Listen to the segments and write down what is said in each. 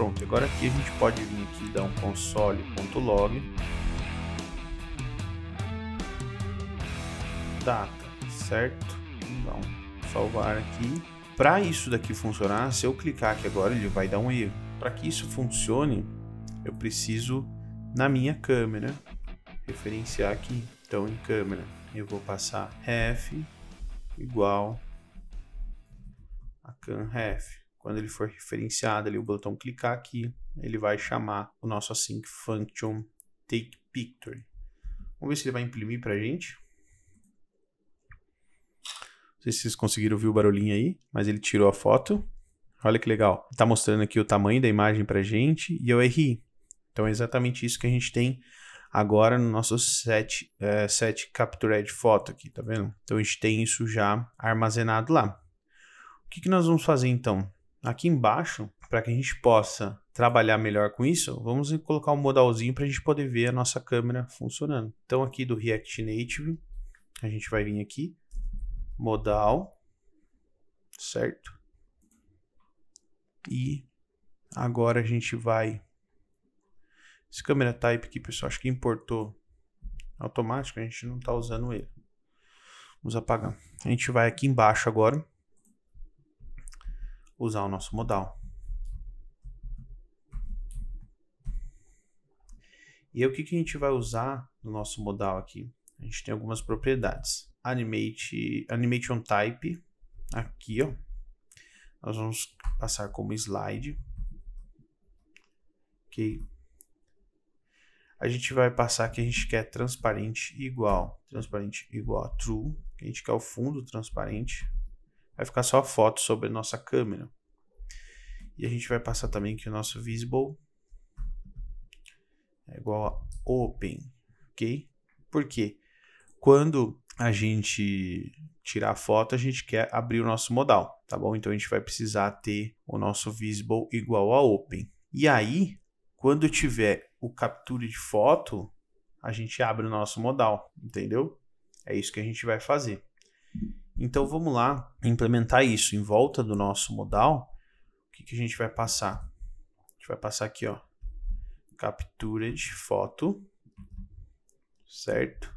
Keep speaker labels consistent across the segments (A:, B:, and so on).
A: pronto, agora aqui a gente pode vir aqui e dar um console.log data, tá, certo? Então, salvar aqui. Para isso daqui funcionar, se eu clicar aqui agora, ele vai dar um erro. Para que isso funcione, eu preciso na minha câmera referenciar aqui. Então, em câmera, eu vou passar ref igual a canref. Quando ele for referenciado, ali, o botão clicar aqui, ele vai chamar o nosso async function take picture. Vamos ver se ele vai imprimir para a gente. Não sei se vocês conseguiram ouvir o barulhinho aí, mas ele tirou a foto. Olha que legal. Está mostrando aqui o tamanho da imagem para a gente e o RI. Então é exatamente isso que a gente tem agora no nosso set, é, set capture de foto aqui, tá vendo? Então a gente tem isso já armazenado lá. O que, que nós vamos fazer então? aqui embaixo, para que a gente possa trabalhar melhor com isso, vamos colocar um modalzinho para a gente poder ver a nossa câmera funcionando. Então aqui do React Native, a gente vai vir aqui, modal, certo? E agora a gente vai... Esse câmera type aqui, pessoal, acho que importou automático, a gente não está usando ele. Vamos apagar. A gente vai aqui embaixo agora usar o nosso modal. E aí, o que, que a gente vai usar no nosso modal aqui? A gente tem algumas propriedades. Animate, animation type, aqui, ó. Nós vamos passar como slide. Ok. A gente vai passar que a gente quer transparente igual. Transparente igual a true. Que a gente quer o fundo transparente. Vai ficar só a foto sobre a nossa câmera. E a gente vai passar também que o nosso visible é igual a open, ok? Por quê? Quando a gente tirar a foto, a gente quer abrir o nosso modal, tá bom? Então a gente vai precisar ter o nosso visible igual a open. E aí, quando tiver o capture de foto, a gente abre o nosso modal, entendeu? É isso que a gente vai fazer. Então vamos lá implementar isso em volta do nosso modal que, que a gente vai passar? A gente vai passar aqui, ó. Captura de foto. Certo?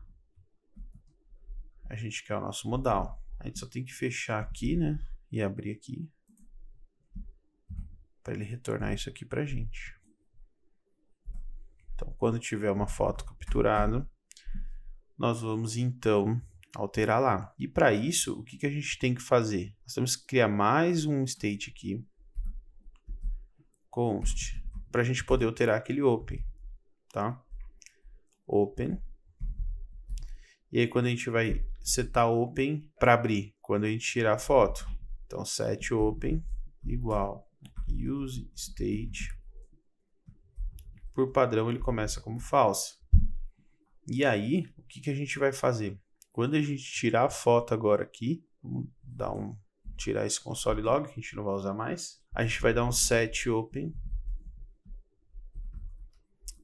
A: A gente quer o nosso modal. A gente só tem que fechar aqui, né? E abrir aqui. Para ele retornar isso aqui pra gente. Então, quando tiver uma foto capturada, nós vamos então alterar lá. E para isso, o que, que a gente tem que fazer? Nós temos que criar mais um state aqui const, para a gente poder alterar aquele open, tá? Open. E aí quando a gente vai setar open para abrir, quando a gente tirar a foto. Então set open igual use state. Por padrão ele começa como falso. E aí, o que, que a gente vai fazer? Quando a gente tirar a foto agora aqui, vamos dar um tirar esse console log que a gente não vai usar mais. A gente vai dar um set open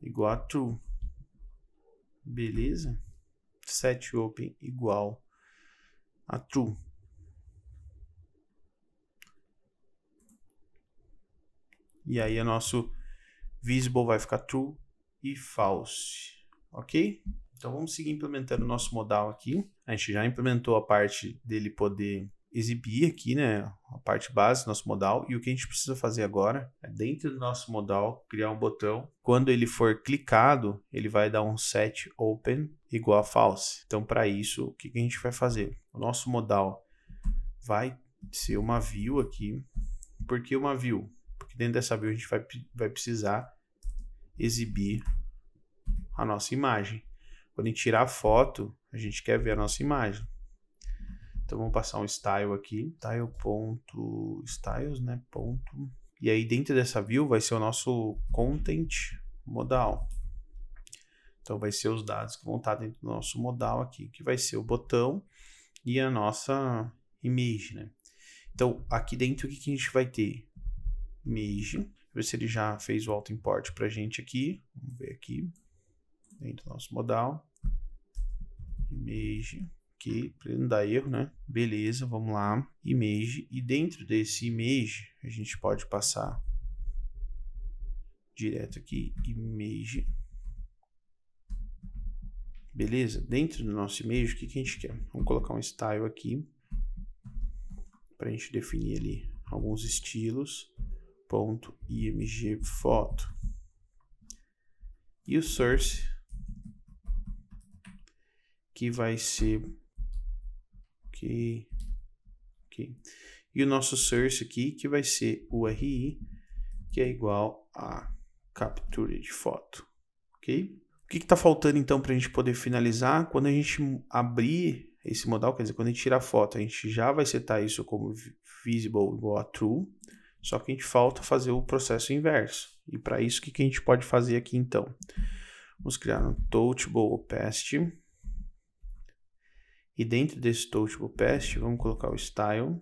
A: igual a true. Beleza? Set open igual a true. E aí o nosso visible vai ficar true e false, ok? Então vamos seguir implementando o nosso modal aqui. A gente já implementou a parte dele poder exibir aqui, né, a parte base do nosso modal e o que a gente precisa fazer agora é dentro do nosso modal criar um botão. Quando ele for clicado, ele vai dar um set open igual a false. Então para isso, o que a gente vai fazer? O nosso modal vai ser uma view aqui. Por que uma view? Porque dentro dessa view a gente vai, vai precisar exibir a nossa imagem. Quando a gente tirar a foto, a gente quer ver a nossa imagem. Então vamos passar um style aqui, style.styles, né, ponto. E aí dentro dessa view vai ser o nosso content modal. Então vai ser os dados que vão estar dentro do nosso modal aqui, que vai ser o botão e a nossa image, né? Então aqui dentro o que, a gente vai ter? Image, ver se ele já fez o auto import para gente aqui. Vamos ver aqui dentro do nosso modal. Image ok, para não dar erro, né? Beleza, vamos lá, image, e dentro desse image, a gente pode passar direto aqui, image, beleza? Dentro do nosso image, o que, que a gente quer? Vamos colocar um style aqui, para a gente definir ali alguns estilos, ponto, img, foto, e o source, que vai ser Ok. Ok. E o nosso source aqui, que vai ser o RI, que é igual a captura de foto. Ok? O que está faltando então para a gente poder finalizar? Quando a gente abrir esse modal, quer dizer, quando a gente tirar a foto, a gente já vai setar isso como visible igual a true, só que a gente falta fazer o processo inverso. E para isso, o que, que a gente pode fazer aqui então? Vamos criar um touchable opacity e dentro desse tooltip past, vamos colocar o style.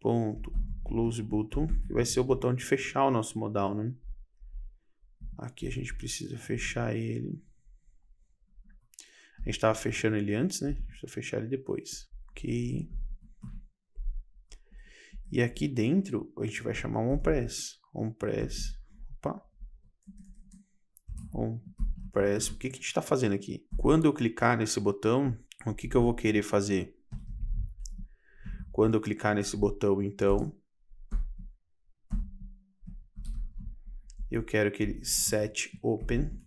A: Ponto close button, que vai ser o botão de fechar o nosso modal, né? Aqui a gente precisa fechar ele. A gente estava fechando ele antes, né? Deixa eu fechar ele depois. Ok. E aqui dentro a gente vai chamar um press. Um press. Opa. Um parece, o que, que a gente está fazendo aqui? Quando eu clicar nesse botão, o que, que eu vou querer fazer? Quando eu clicar nesse botão, então, eu quero que ele set open,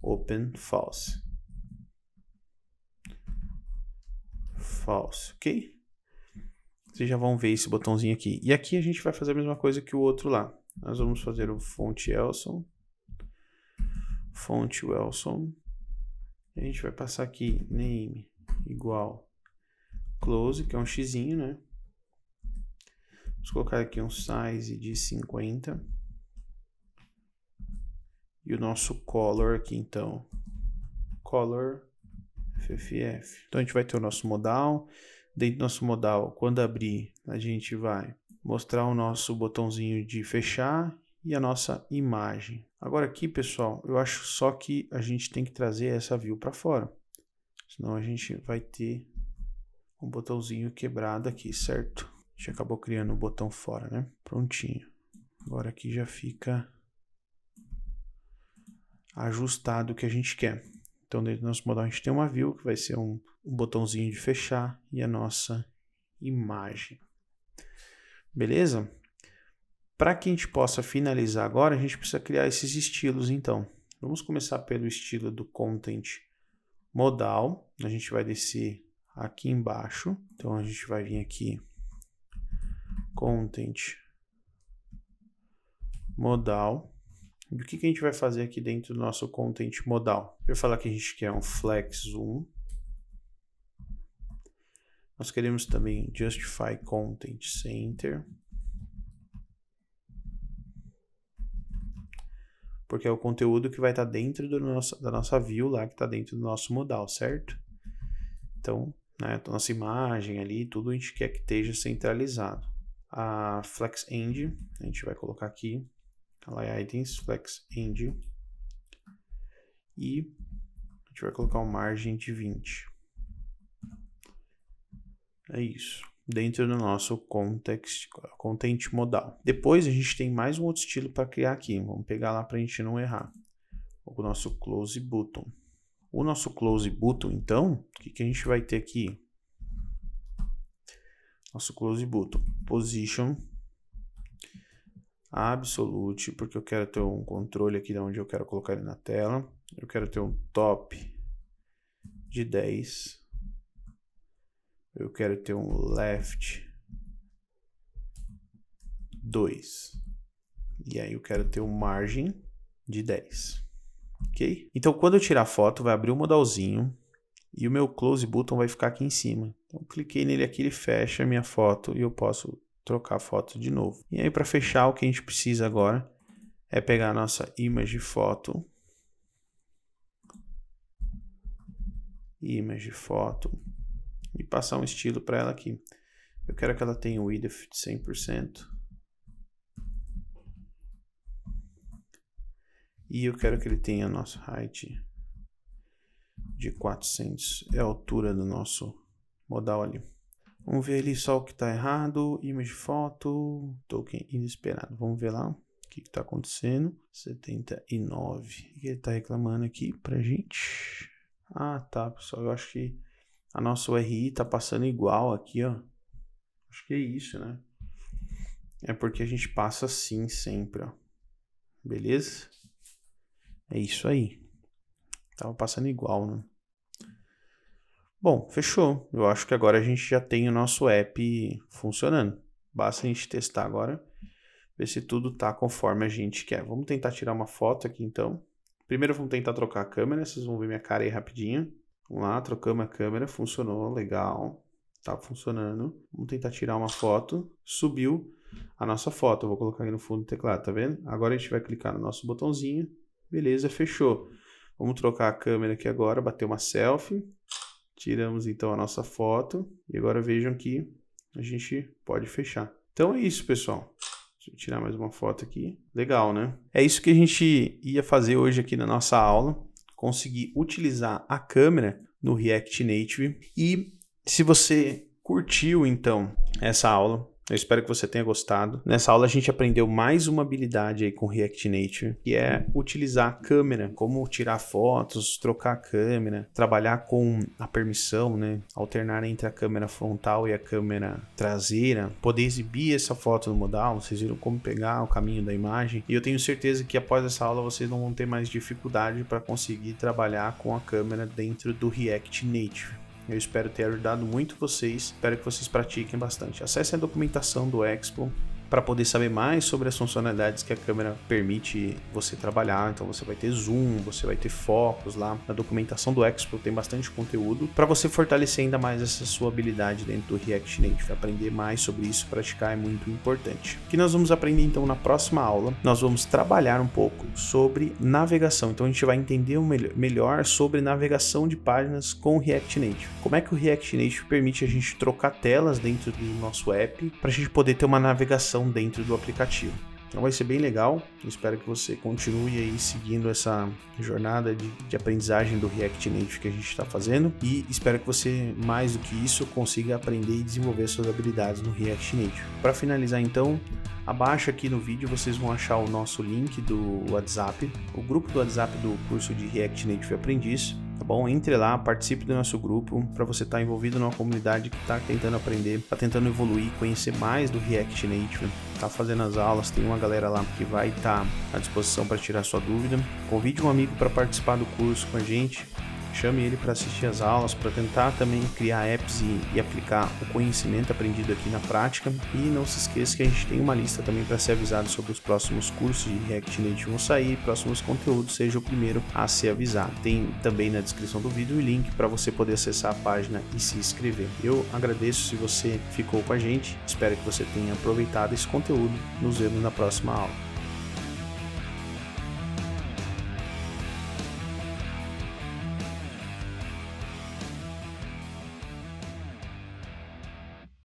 A: open false. False, ok? Vocês já vão ver esse botãozinho aqui. E aqui a gente vai fazer a mesma coisa que o outro lá. Nós vamos fazer o font Elson fonte Wilson. A gente vai passar aqui name igual close, que é um xizinho, né? Vamos colocar aqui um size de 50. E o nosso color aqui, então, color FFF. Então, a gente vai ter o nosso modal. Dentro do nosso modal, quando abrir, a gente vai mostrar o nosso botãozinho de fechar e a nossa imagem. Agora aqui, pessoal, eu acho só que a gente tem que trazer essa view para fora. Senão a gente vai ter um botãozinho quebrado aqui, certo? A gente acabou criando o um botão fora, né? Prontinho. Agora aqui já fica ajustado o que a gente quer. Então, dentro do nosso modal, a gente tem uma view, que vai ser um, um botãozinho de fechar e a nossa imagem. Beleza? Para que a gente possa finalizar agora, a gente precisa criar esses estilos então. Vamos começar pelo estilo do content modal. A gente vai descer aqui embaixo. Então a gente vai vir aqui content modal. E o que, que a gente vai fazer aqui dentro do nosso content modal? Eu vou falar que a gente quer um flex zoom. Nós queremos também justify content center. porque é o conteúdo que vai estar tá dentro do nosso, da nossa view lá, que está dentro do nosso modal, certo? Então, né, nossa imagem ali, tudo a gente quer que esteja centralizado. A Flex End, a gente vai colocar aqui, ela é Items, Flex End, e a gente vai colocar uma margem de 20. É isso dentro do nosso context, content modal. Depois a gente tem mais um outro estilo para criar aqui. Vamos pegar lá para a gente não errar. O nosso close button. O nosso close button, então, o que, que a gente vai ter aqui? Nosso close button. Position absolute, porque eu quero ter um controle aqui de onde eu quero colocar ele na tela. Eu quero ter um top de 10 eu quero ter um left 2. E aí eu quero ter um margem de 10. Ok? Então, quando eu tirar a foto, vai abrir o um modalzinho e o meu close button vai ficar aqui em cima. Então, cliquei nele aqui, ele fecha a minha foto e eu posso trocar a foto de novo. E aí, para fechar, o que a gente precisa agora é pegar a nossa image foto. Image foto passar um estilo para ela aqui. Eu quero que ela tenha o IDF de 100%. E eu quero que ele tenha nosso height de 400. É a altura do nosso modal ali. Vamos ver ali só o que está errado. Image foto, token inesperado. Vamos ver lá o que está acontecendo. 79. O que ele está reclamando aqui a gente? Ah, tá, pessoal. Eu acho que a nossa URI tá passando igual aqui, ó. Acho que é isso, né? É porque a gente passa assim sempre, ó. Beleza? É isso aí. Tava passando igual, né? Bom, fechou. Eu acho que agora a gente já tem o nosso app funcionando. Basta a gente testar agora, ver se tudo tá conforme a gente quer. Vamos tentar tirar uma foto aqui então. Primeiro vamos tentar trocar a câmera, vocês vão ver minha cara aí rapidinho. Vamos lá, trocamos a câmera, funcionou, legal. Tá funcionando. Vamos tentar tirar uma foto. Subiu a nossa foto. Eu vou colocar aqui no fundo do teclado, tá vendo? Agora a gente vai clicar no nosso botãozinho. Beleza, fechou. Vamos trocar a câmera aqui agora, bater uma selfie. Tiramos então a nossa foto. E agora vejam que a gente pode fechar. Então é isso, pessoal. Deixa eu tirar mais uma foto aqui. Legal, né? É isso que a gente ia fazer hoje aqui na nossa aula conseguir utilizar a câmera no React Native. E se você curtiu então essa aula, eu espero que você tenha gostado. Nessa aula a gente aprendeu mais uma habilidade aí com React Native, que é utilizar a câmera, como tirar fotos, trocar a câmera, trabalhar com a permissão, né? Alternar entre a câmera frontal e a câmera traseira, poder exibir essa foto no modal, vocês viram como pegar o caminho da imagem. E eu tenho certeza que após essa aula vocês não vão ter mais dificuldade para conseguir trabalhar com a câmera dentro do React Native. Eu espero ter ajudado muito vocês, espero que vocês pratiquem bastante. Acessem a documentação do Expo, para poder saber mais sobre as funcionalidades que a câmera permite você trabalhar. Então você vai ter zoom, você vai ter focos lá. Na documentação do Expo tem bastante conteúdo para você fortalecer ainda mais essa sua habilidade dentro do React Native. Aprender mais sobre isso, praticar é muito importante. O que nós vamos aprender então na próxima aula, nós vamos trabalhar um pouco sobre navegação. Então a gente vai entender melhor sobre navegação de páginas com o React Native. Como é que o React Native permite a gente trocar telas dentro do nosso app para a gente poder ter uma navegação dentro do aplicativo. Então vai ser bem legal, espero que você continue aí seguindo essa jornada de, de aprendizagem do React Native que a gente está fazendo e espero que você, mais do que isso, consiga aprender e desenvolver suas habilidades no React Native. Para finalizar então, abaixo aqui no vídeo vocês vão achar o nosso link do WhatsApp, o grupo do WhatsApp do curso de React Native Aprendiz, tá bom? Entre lá, participe do nosso grupo para você estar tá envolvido numa comunidade que está tentando aprender, está tentando evoluir, conhecer mais do React Native, tá fazendo as aulas, tem uma galera lá que vai estar tá à disposição para tirar sua dúvida. Convide um amigo para participar do curso com a gente chame ele para assistir as aulas, para tentar também criar apps e, e, aplicar o conhecimento aprendido aqui na prática. E não se esqueça que a gente tem uma lista também para ser avisado sobre os próximos cursos de React Native vão sair, próximos conteúdos, seja o primeiro a ser avisado. Tem também na descrição do vídeo o link para você poder acessar a página e se inscrever. Eu agradeço se você ficou com a gente, espero que você tenha aproveitado esse conteúdo. Nos vemos na próxima aula.